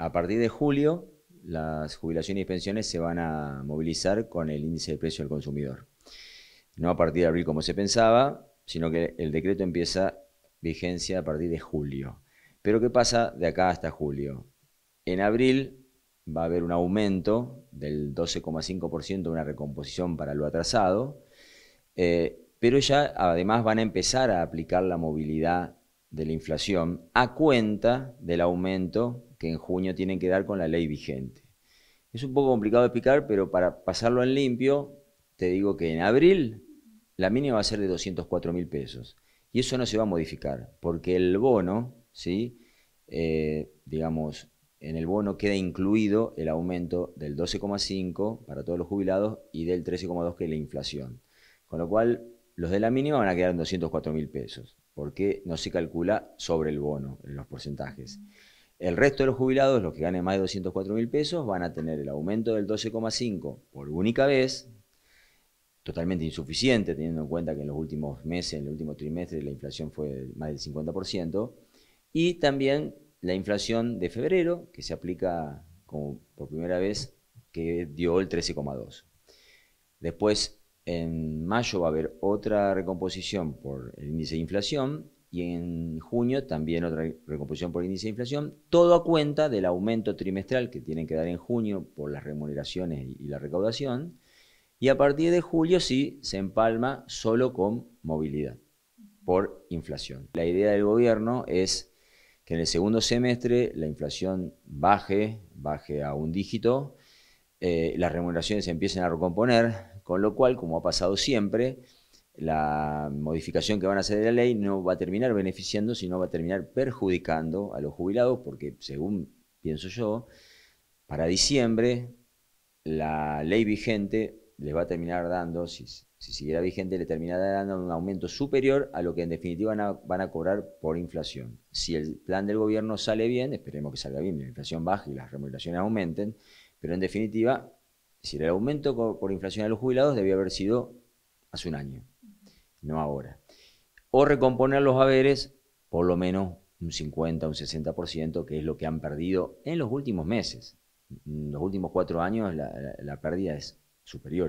A partir de julio, las jubilaciones y pensiones se van a movilizar con el índice de precio del consumidor. No a partir de abril como se pensaba, sino que el decreto empieza vigencia a partir de julio. Pero ¿qué pasa de acá hasta julio? En abril va a haber un aumento del 12,5%, una recomposición para lo atrasado, eh, pero ya además van a empezar a aplicar la movilidad de la inflación a cuenta del aumento que en junio tienen que dar con la ley vigente. Es un poco complicado de explicar, pero para pasarlo en limpio, te digo que en abril la mínima va a ser de 204 mil pesos. Y eso no se va a modificar, porque el bono, ¿sí? Eh, digamos, en el bono queda incluido el aumento del 12,5 para todos los jubilados y del 13,2 que es la inflación. Con lo cual, los de la mínima van a quedar en 204 mil pesos, porque no se calcula sobre el bono en los porcentajes. El resto de los jubilados, los que ganen más de 204 mil pesos, van a tener el aumento del 12,5 por única vez, totalmente insuficiente, teniendo en cuenta que en los últimos meses, en el último trimestre, la inflación fue más del 50%, y también la inflación de febrero, que se aplica por primera vez, que dio el 13,2. Después, en mayo va a haber otra recomposición por el índice de inflación y en junio también otra recomposición por el índice de inflación, todo a cuenta del aumento trimestral que tienen que dar en junio por las remuneraciones y la recaudación, y a partir de julio sí se empalma solo con movilidad por inflación. La idea del gobierno es que en el segundo semestre la inflación baje, baje a un dígito eh, las remuneraciones se empiecen a recomponer, con lo cual, como ha pasado siempre, la modificación que van a hacer de la ley no va a terminar beneficiando, sino va a terminar perjudicando a los jubilados, porque según pienso yo, para diciembre la ley vigente les va a terminar dando, si, siguiera vigente, le terminará dando un aumento superior a lo que en definitiva van a, van a, cobrar por inflación. Si el plan del gobierno sale bien, esperemos que salga bien, la inflación baje y las remuneraciones aumenten, pero en definitiva, si el aumento por inflación de los jubilados debía haber sido hace un año, no ahora. O recomponer los haberes por lo menos un 50, un 60%, que es lo que han perdido en los últimos meses. En los últimos cuatro años la pérdida es superior.